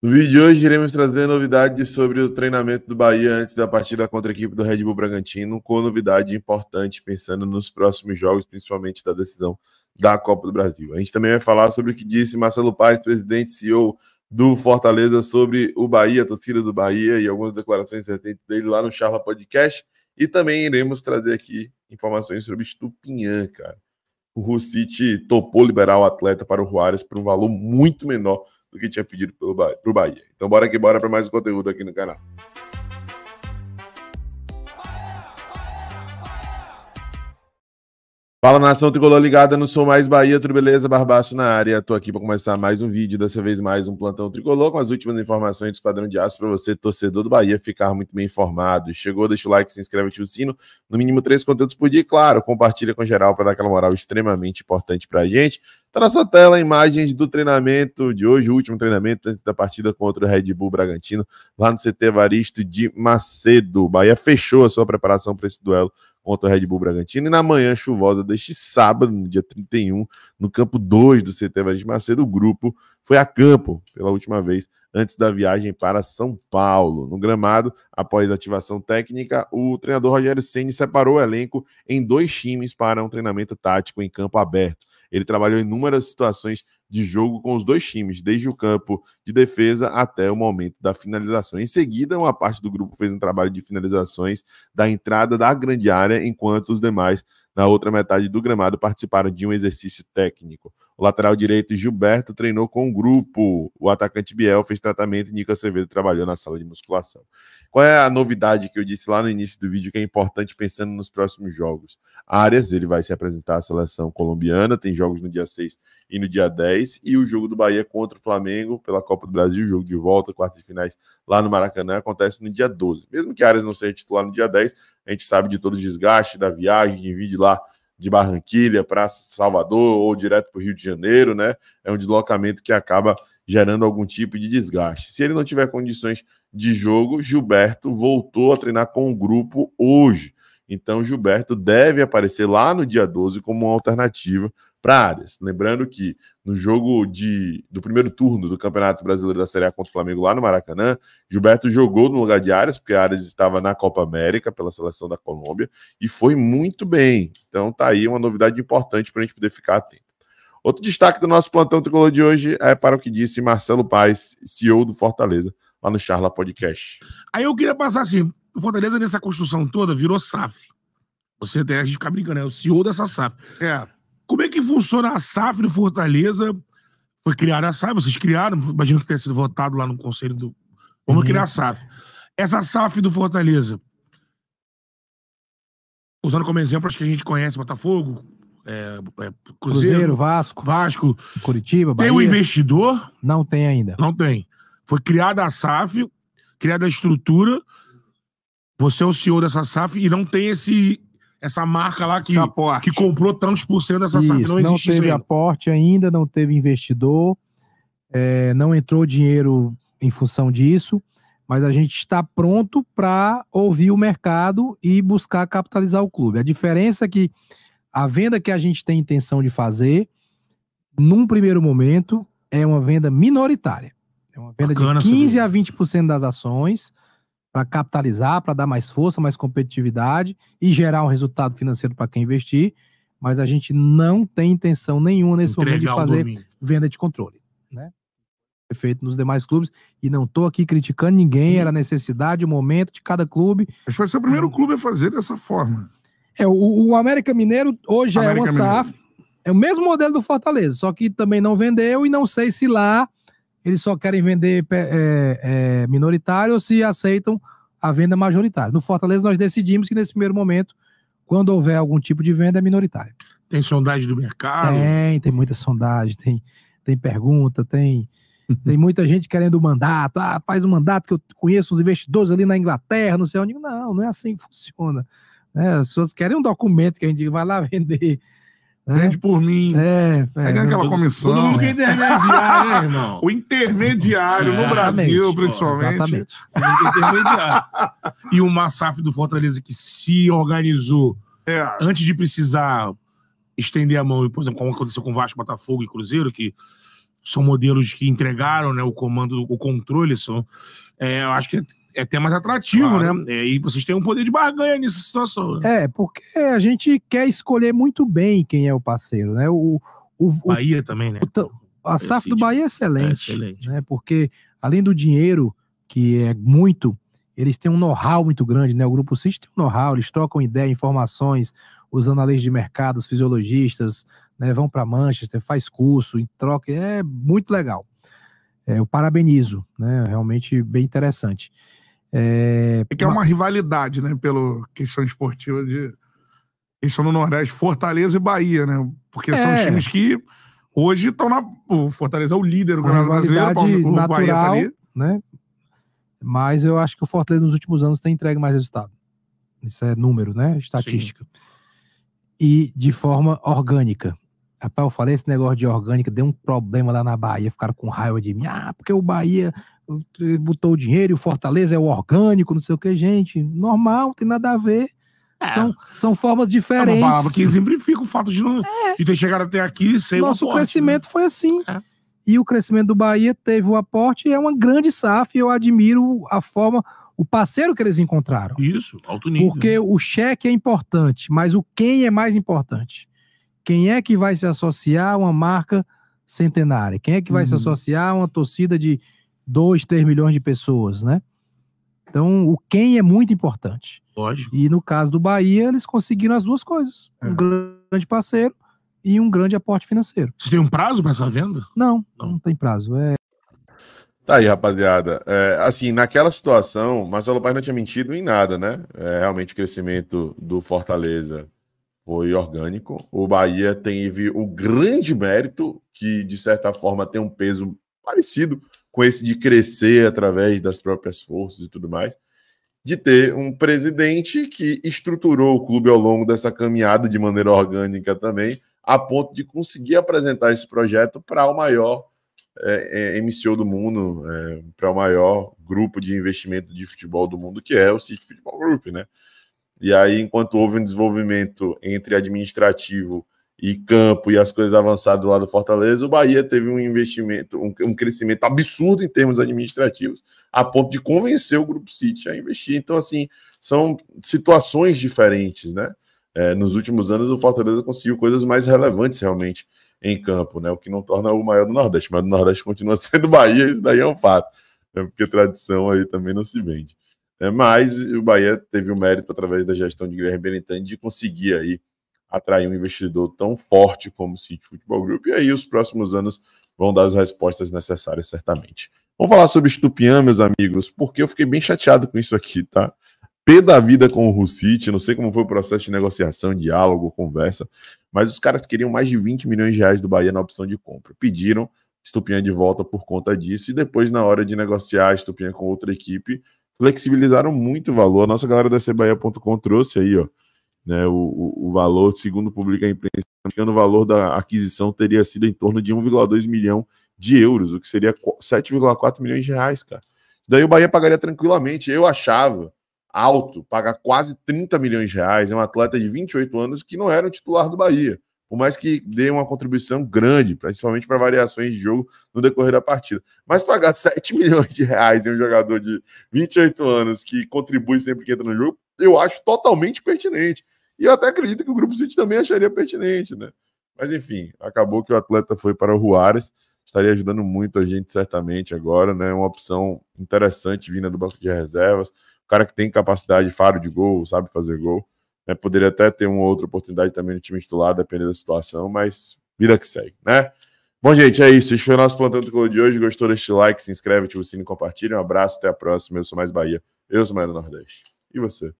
No vídeo de hoje, iremos trazer novidades sobre o treinamento do Bahia antes da partida contra a equipe do Red Bull Bragantino, com novidade importante pensando nos próximos jogos, principalmente da decisão da Copa do Brasil. A gente também vai falar sobre o que disse Marcelo Paes, presidente e CEO do Fortaleza, sobre o Bahia, a torcida do Bahia e algumas declarações recentes dele lá no Charla Podcast. E também iremos trazer aqui informações sobre Estupinhã, cara. O Rucite topou liberar o atleta para o Juárez por um valor muito menor do que tinha pedido pro Bahia. Então bora que bora para mais conteúdo aqui no canal. Fala nação tricolor ligada no Sou Mais Bahia, tudo beleza? Barbaço na área. Tô aqui para começar mais um vídeo, dessa vez mais um plantão tricolor com as últimas informações do Esquadrão de Aço para você, torcedor do Bahia, ficar muito bem informado. Chegou, deixa o like, se inscreve, ativa o sino, no mínimo três conteúdos por dia, e, claro, compartilha com geral para dar aquela moral extremamente importante pra gente. Tá na sua tela imagens do treinamento de hoje, o último treinamento antes da partida contra o Red Bull Bragantino, lá no CT Varisto de Macedo. Bahia fechou a sua preparação para esse duelo contra o Red Bull Bragantino. E na manhã chuvosa deste sábado, no dia 31, no campo 2 do CT Valentim Macedo, o grupo foi a campo pela última vez antes da viagem para São Paulo. No gramado, após ativação técnica, o treinador Rogério Ceni separou o elenco em dois times para um treinamento tático em campo aberto. Ele trabalhou em inúmeras situações de jogo com os dois times, desde o campo de defesa até o momento da finalização. Em seguida, uma parte do grupo fez um trabalho de finalizações da entrada da grande área, enquanto os demais, na outra metade do gramado, participaram de um exercício técnico. O lateral direito Gilberto treinou com o grupo. O atacante Biel fez tratamento e Nico Acevedo trabalhou na sala de musculação. Qual é a novidade que eu disse lá no início do vídeo que é importante pensando nos próximos jogos? Arias, ele vai se apresentar à seleção colombiana, tem jogos no dia 6 e no dia 10, e o jogo do Bahia contra o Flamengo pela Copa do Brasil, jogo de volta, quartas de finais lá no Maracanã, acontece no dia 12. Mesmo que Arias não seja titular no dia 10, a gente sabe de todo o desgaste da viagem, divide lá de Barranquilha para Salvador ou direto para o Rio de Janeiro, né? É um deslocamento que acaba gerando algum tipo de desgaste. Se ele não tiver condições de jogo, Gilberto voltou a treinar com o grupo hoje. Então, Gilberto deve aparecer lá no dia 12 como uma alternativa para Arias. Lembrando que no jogo de, do primeiro turno do Campeonato Brasileiro da Série A contra o Flamengo lá no Maracanã, Gilberto jogou no lugar de Arias, porque Arias estava na Copa América pela seleção da Colômbia e foi muito bem. Então, tá aí uma novidade importante para a gente poder ficar atento. Outro destaque do nosso plantão tricolor de hoje é para o que disse Marcelo Paes, CEO do Fortaleza, lá no Charla Podcast. Aí eu queria passar assim, o Fortaleza, nessa construção toda, virou SAF. Você tem a gente fica brincando, é o CEO dessa SAF. É. Como é que funciona a SAF do Fortaleza? Foi criada a SAF, vocês criaram, imagino que tenha sido votado lá no Conselho do. Vamos uhum. criar a SAF. Essa SAF do Fortaleza, usando como exemplo, acho que a gente conhece Botafogo, é, é, Cruzeiro, Cruzeiro, Vasco, Vasco, Curitiba, Bahia. Tem um investidor? Não tem ainda. Não tem. Foi criada a SAF, criada a estrutura você é o senhor dessa SAF e não tem esse, essa marca lá que, que comprou tantos por cento dessa isso, SAF. Não, não teve aporte ainda, não teve investidor, é, não entrou dinheiro em função disso, mas a gente está pronto para ouvir o mercado e buscar capitalizar o clube. A diferença é que a venda que a gente tem intenção de fazer, num primeiro momento, é uma venda minoritária. É uma venda Bacana, de 15 a 20% das ações para capitalizar, para dar mais força, mais competitividade e gerar um resultado financeiro para quem investir, mas a gente não tem intenção nenhuma nesse Entregar momento de fazer venda de controle, né? É feito nos demais clubes. E não estou aqui criticando ninguém, era necessidade, o momento de cada clube. Acho que foi ser o primeiro hum. clube a fazer dessa forma. É, o, o América Mineiro hoje é América é uma SAF. É o mesmo modelo do Fortaleza, só que também não vendeu e não sei se lá eles só querem vender é, é, minoritário ou se aceitam a venda majoritária. No Fortaleza, nós decidimos que nesse primeiro momento, quando houver algum tipo de venda, é minoritária. Tem sondagem do mercado? Tem, tem muita sondagem, tem, tem pergunta, tem. Tem muita gente querendo o mandato. Ah, faz um mandato que eu conheço os investidores ali na Inglaterra, não sei onde. Não, não é assim que funciona. Né? As pessoas querem um documento que a gente vai lá vender. É? Vende por mim. É, é, é aquela comissão. Todo mundo que é intermediário, né, irmão? O intermediário no Brasil, principalmente. Exatamente. O intermediário. e o Massaf do Fortaleza que se organizou é. antes de precisar estender a mão, por exemplo, como aconteceu com Vasco, Botafogo e Cruzeiro, que são modelos que entregaram né, o comando, o controle. São, é, eu acho que é até mais atrativo, né? claro. né? É, e vocês têm um poder de barganha nessa situação. Né? É, porque a gente quer escolher muito bem quem é o parceiro, né? O, o, Bahia o, também, né? O, a SAF do Bahia é excelente, é excelente. Né? Porque além do dinheiro, que é muito, eles têm um know-how muito grande, né? O Grupo CIT tem um know-how, eles trocam ideia, informações, os analistas de mercado, os fisiologistas, né? Vão para Manchester, faz curso, troca, é muito legal. É, eu parabenizo, né? Realmente bem interessante. É, e que é uma rivalidade, né? Pelo questão esportiva de. isso no Nordeste, Fortaleza e Bahia, né? Porque é. são os é. times que hoje estão na. O Fortaleza é o líder do Campeonato Brasileiro, o Bahia tá ali. Né? Mas eu acho que o Fortaleza nos últimos anos tem entregue mais resultado. Isso é número, né? Estatística. Sim. E de forma orgânica. Rapaz, eu falei esse negócio de orgânica, deu um problema lá na Bahia, ficaram com raiva de mim. Ah, porque o Bahia botou o dinheiro e o Fortaleza é o orgânico, não sei o que, gente. Normal, tem nada a ver. É. São, são formas diferentes. É uma palavra que exemplifica o fato de não é. de ter chegado até aqui sem Nosso aporte, né? crescimento né? foi assim. É. E o crescimento do Bahia teve o aporte, é uma grande SAF, eu admiro a forma, o parceiro que eles encontraram. Isso, alto nível. Porque o cheque é importante, mas o quem é mais importante? Quem é que vai se associar a uma marca centenária? Quem é que vai se uhum. associar a uma torcida de 2, 3 milhões de pessoas, né? Então, o quem é muito importante. Lógico. E no caso do Bahia, eles conseguiram as duas coisas: é. um grande parceiro e um grande aporte financeiro. Você tem um prazo para essa venda? Não, não, não, tem prazo. É... Tá aí, rapaziada. É, assim, naquela situação, Marcelo Paz não tinha mentido em nada, né? É, realmente o crescimento do Fortaleza foi orgânico. O Bahia teve o grande mérito, que de certa forma tem um peso parecido com esse de crescer através das próprias forças e tudo mais, de ter um presidente que estruturou o clube ao longo dessa caminhada de maneira orgânica também, a ponto de conseguir apresentar esse projeto para o maior é, é, MCO do mundo, é, para o maior grupo de investimento de futebol do mundo, que é o City Football Group, né? E aí, enquanto houve um desenvolvimento entre administrativo e campo e as coisas avançadas do lado do Fortaleza, o Bahia teve um investimento, um, um, crescimento absurdo em termos administrativos, a ponto de convencer o Grupo City a investir. Então, assim, são situações diferentes, né? É, nos últimos anos, o Fortaleza conseguiu coisas mais relevantes realmente em campo, né? O que não torna o maior do Nordeste, mas o Nordeste continua sendo Bahia, isso daí é um fato, é porque tradição aí também não se vende. É, mas o Bahia teve o mérito, através da gestão de Guilherme Benitani, de conseguir aí atrair um investidor tão forte como o City Football Group. E aí os próximos anos vão dar as respostas necessárias, certamente. Vamos falar sobre Estupian, meus amigos, porque eu fiquei bem chateado com isso aqui, tá? P da vida com o Russite, não sei como foi o processo de negociação, diálogo, conversa, mas os caras queriam mais de 20 milhões de reais do Bahia na opção de compra. Pediram Estupian de volta por conta disso, e depois, na hora de negociar Estupian com outra equipe, flexibilizaram muito o valor. A nossa galera da CBahia.com trouxe aí, ó né, o, o, valor, segundo publica a imprensa, o valor da aquisição teria sido em torno de 1,2 milhão de euros, o que seria 7,4 milhões de reais, cara. Daí o Bahia pagaria tranquilamente. Eu achava alto pagar quase 30 milhões de reais. em é um atleta de 28 anos que não era o titular do Bahia, por mais que dê uma contribuição grande, principalmente para variações de jogo no decorrer da partida. Mas pagar 7 milhões de reais em um jogador de 28 anos que contribui sempre que entra no jogo, eu acho totalmente pertinente. E eu até acredito que o Grupo City também acharia pertinente, né? Mas enfim, acabou que o atleta foi para o Juárez. Estaria ajudando muito a gente, certamente, agora, né? Uma opção interessante vinda do banco de reservas. O cara que tem capacidade, faro de gol, sabe fazer gol. Né? Poderia até ter uma outra oportunidade também no time titular, dependendo da situação, mas vida que segue, né? Bom, gente, é isso. Este foi o nosso Plantão do Clube de hoje. Gostou deste like? Se inscreve, ativa o sino e compartilha. Um abraço, até a próxima. Eu sou Mais Bahia. Eu sou do Nordeste. E você?